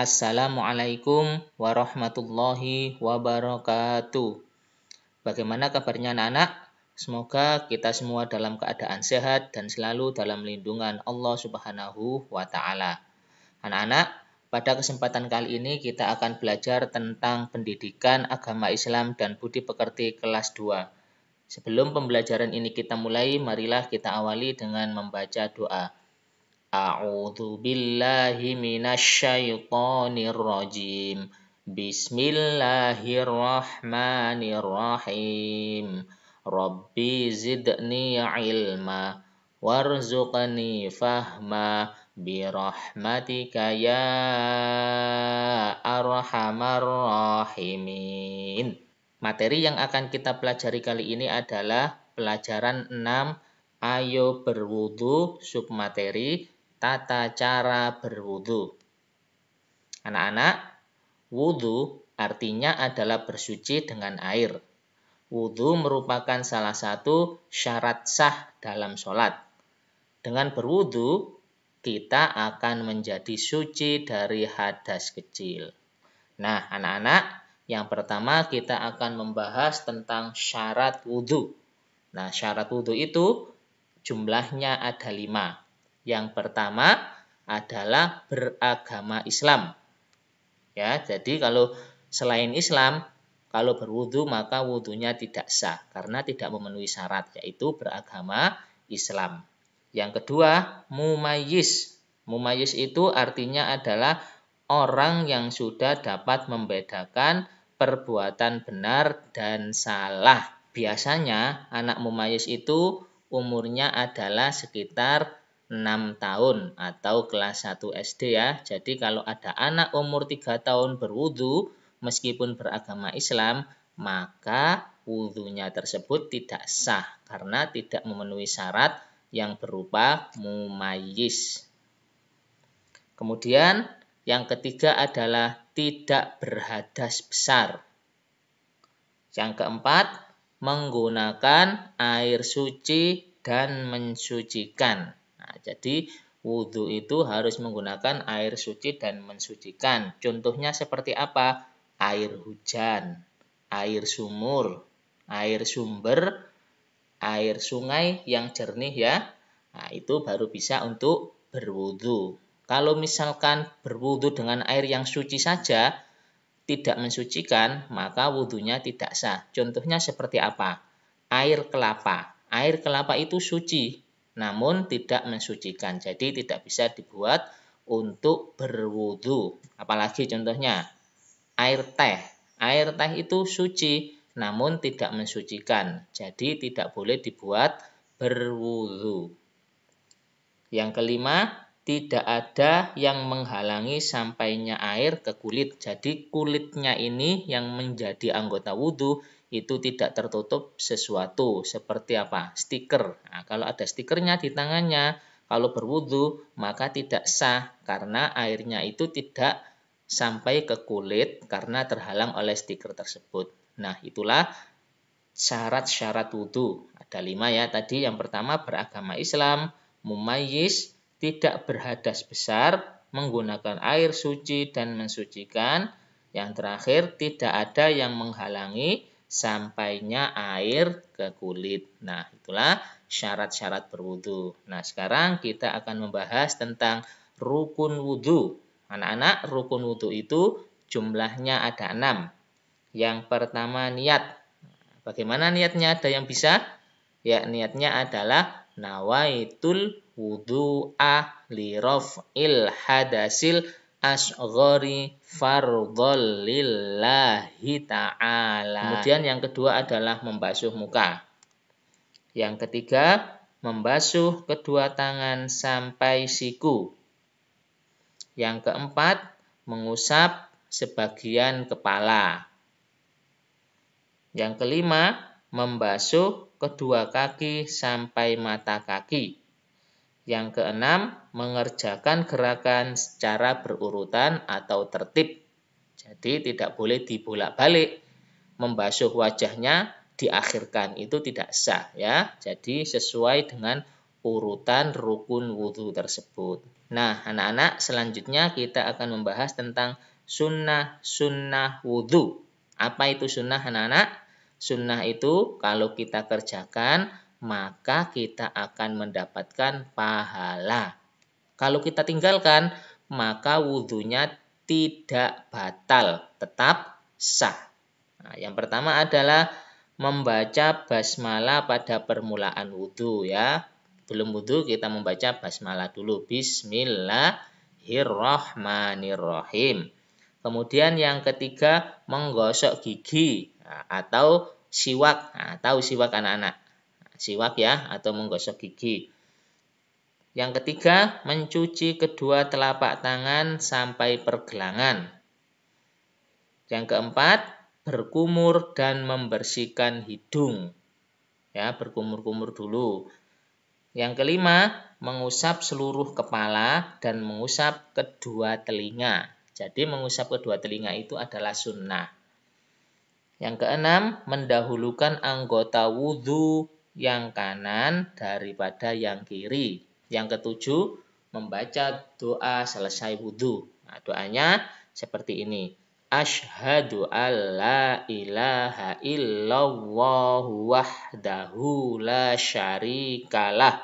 Assalamualaikum warahmatullahi wabarakatuh. Bagaimana kabarnya anak-anak? Semoga kita semua dalam keadaan sehat dan selalu dalam lindungan Allah Subhanahu wa taala. Anak-anak, pada kesempatan kali ini kita akan belajar tentang pendidikan agama Islam dan budi pekerti kelas 2. Sebelum pembelajaran ini kita mulai, marilah kita awali dengan membaca doa. A'udzu billahi minasyaitonir rajim. Bismillahirrahmanirrahim. Rabbi zidni ilma warzuqni fahma birahmatika ya arhamar rahimin. Materi yang akan kita pelajari kali ini adalah pelajaran 6 Ayo berwudu submateri materi Tata cara berwudu. Anak-anak, wudu artinya adalah bersuci dengan air. Wudu merupakan salah satu syarat sah dalam sholat. Dengan berwudu, kita akan menjadi suci dari hadas kecil. Nah, anak-anak, yang pertama kita akan membahas tentang syarat wudu. Nah, syarat wudu itu jumlahnya ada lima. Yang pertama adalah beragama Islam. Ya, jadi kalau selain Islam, kalau berwudu maka wudhunya tidak sah karena tidak memenuhi syarat yaitu beragama Islam. Yang kedua, mumayyiz. Mumayyiz itu artinya adalah orang yang sudah dapat membedakan perbuatan benar dan salah. Biasanya anak mumayyiz itu umurnya adalah sekitar 6 tahun atau kelas 1 SD ya. Jadi kalau ada anak umur 3 tahun berwudu meskipun beragama Islam, maka wudhunya tersebut tidak sah karena tidak memenuhi syarat yang berupa mumayis. Kemudian yang ketiga adalah tidak berhadas besar. Yang keempat, menggunakan air suci dan mensucikan. Jadi wudhu itu harus menggunakan air suci dan mensucikan. Contohnya seperti apa? Air hujan, air sumur, air sumber, air sungai yang jernih ya. Nah, itu baru bisa untuk berwudhu. Kalau misalkan berwudhu dengan air yang suci saja, tidak mensucikan, maka wudhunya tidak sah. Contohnya seperti apa? Air kelapa. Air kelapa itu suci, namun tidak mensucikan. Jadi tidak bisa dibuat untuk berwudu. Apalagi contohnya air teh. Air teh itu suci namun tidak mensucikan. Jadi tidak boleh dibuat berwudu. Yang kelima, tidak ada yang menghalangi sampainya air ke kulit. Jadi kulitnya ini yang menjadi anggota wudu itu tidak tertutup sesuatu seperti apa? Stiker. Nah, kalau ada stikernya di tangannya, kalau berwudhu maka tidak sah karena airnya itu tidak sampai ke kulit karena terhalang oleh stiker tersebut. Nah, itulah syarat-syarat wudhu. Ada lima ya tadi. Yang pertama beragama Islam, mumayis tidak berhadas besar, menggunakan air suci dan mensucikan. Yang terakhir, tidak ada yang menghalangi sampainya air ke kulit. Nah, itulah syarat-syarat berwudu. Nah, sekarang kita akan membahas tentang rukun wudu. Anak-anak, rukun wudu itu jumlahnya ada enam. Yang pertama niat. Bagaimana niatnya? Ada yang bisa? Ya, niatnya adalah nawaitul wudu'a lirof il hadasil asghari fardhol ta'ala. Kemudian yang kedua adalah membasuh muka. Yang ketiga, membasuh kedua tangan sampai siku. Yang keempat, mengusap sebagian kepala. Yang kelima, membasuh kedua kaki sampai mata kaki. Yang keenam, mengerjakan gerakan secara berurutan atau tertib. Jadi tidak boleh dibolak-balik. Membasuh wajahnya diakhirkan itu tidak sah ya. Jadi sesuai dengan urutan rukun wudhu tersebut. Nah, anak-anak, selanjutnya kita akan membahas tentang sunnah-sunnah wudhu. Apa itu sunnah, anak-anak? Sunnah itu kalau kita kerjakan maka kita akan mendapatkan pahala. Kalau kita tinggalkan, maka wudhunya tidak batal, tetap sah. Nah, yang pertama adalah membaca basmalah pada permulaan wudhu ya. Belum wudhu kita membaca basmalah dulu. Bismillahirrahmanirrahim. Kemudian yang ketiga menggosok gigi nah, atau siwak atau nah, siwak anak-anak siwak ya atau menggosok gigi. Yang ketiga, mencuci kedua telapak tangan sampai pergelangan. Yang keempat, berkumur dan membersihkan hidung. Ya, berkumur-kumur dulu. Yang kelima, mengusap seluruh kepala dan mengusap kedua telinga. Jadi mengusap kedua telinga itu adalah sunnah. Yang keenam, mendahulukan anggota wudhu yang kanan daripada yang kiri. Yang ketujuh, membaca doa selesai wudhu. Nah, doanya seperti ini. Ashadu an la ilaha illallah wahdahu la syarikalah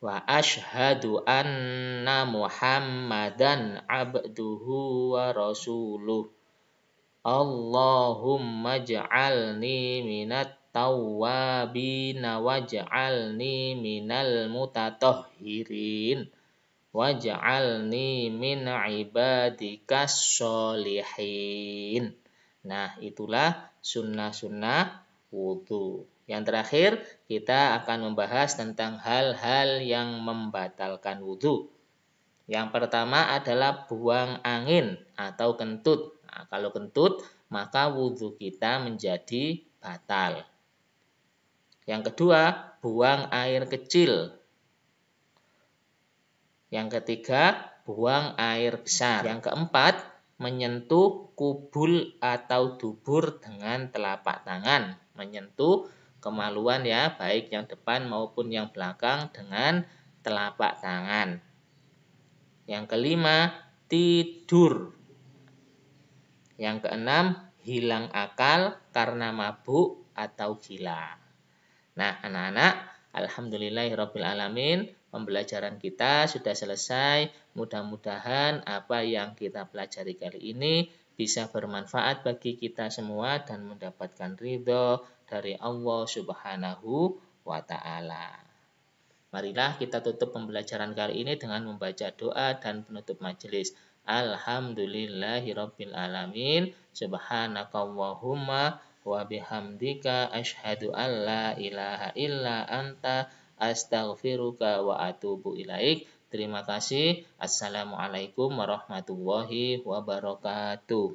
wa ashadu anna muhammadan abduhu wa rasuluh Allahumma ja'alni minat tawabina waj'alni minal mutatahhirin waj'alni min ibadika sholihin. Nah, itulah sunnah-sunnah wudhu. Yang terakhir, kita akan membahas tentang hal-hal yang membatalkan wudhu. Yang pertama adalah buang angin atau kentut. Nah, kalau kentut, maka wudhu kita menjadi batal. Yang kedua, buang air kecil. Yang ketiga, buang air besar. Yang keempat, menyentuh kubul atau dubur dengan telapak tangan. Menyentuh kemaluan ya, baik yang depan maupun yang belakang dengan telapak tangan. Yang kelima, tidur. Yang keenam, hilang akal karena mabuk atau gila. Nah, anak-anak, alamin pembelajaran kita sudah selesai. Mudah-mudahan apa yang kita pelajari kali ini bisa bermanfaat bagi kita semua dan mendapatkan ridho dari Allah Subhanahu wa Ta'ala. Marilah kita tutup pembelajaran kali ini dengan membaca doa dan penutup majelis. Alhamdulillahirobbilalamin, alamin subhanakallahumma wa bihamdika an alla ilaha illa anta astaghfiruka wa atubu ilaik. Terima kasih. Assalamualaikum warahmatullahi wabarakatuh.